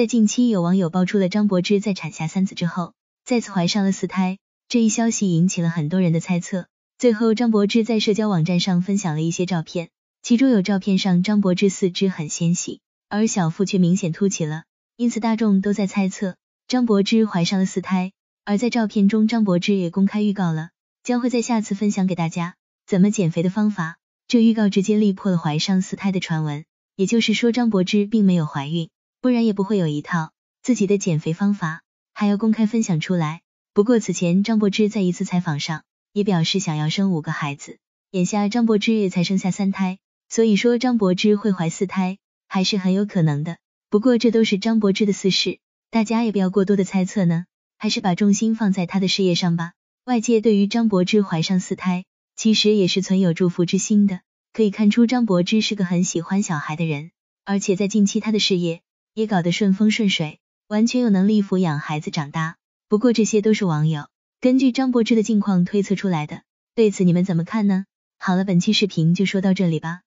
在近期，有网友爆出了张柏芝在产下三子之后，再次怀上了四胎。这一消息引起了很多人的猜测。最后，张柏芝在社交网站上分享了一些照片，其中有照片上张柏芝四肢很纤细，而小腹却明显凸起了，因此大众都在猜测张柏芝怀上了四胎。而在照片中，张柏芝也公开预告了将会在下次分享给大家怎么减肥的方法。这预告直接力破了怀上四胎的传闻，也就是说张柏芝并没有怀孕。不然也不会有一套自己的减肥方法，还要公开分享出来。不过此前张柏芝在一次采访上也表示想要生五个孩子，眼下张柏芝也才生下三胎，所以说张柏芝会怀四胎还是很有可能的。不过这都是张柏芝的私事，大家也不要过多的猜测呢，还是把重心放在她的事业上吧。外界对于张柏芝怀上四胎其实也是存有祝福之心的，可以看出张柏芝是个很喜欢小孩的人，而且在近期她的事业。也搞得顺风顺水，完全有能力抚养孩子长大。不过这些都是网友根据张柏芝的近况推测出来的，对此你们怎么看呢？好了，本期视频就说到这里吧。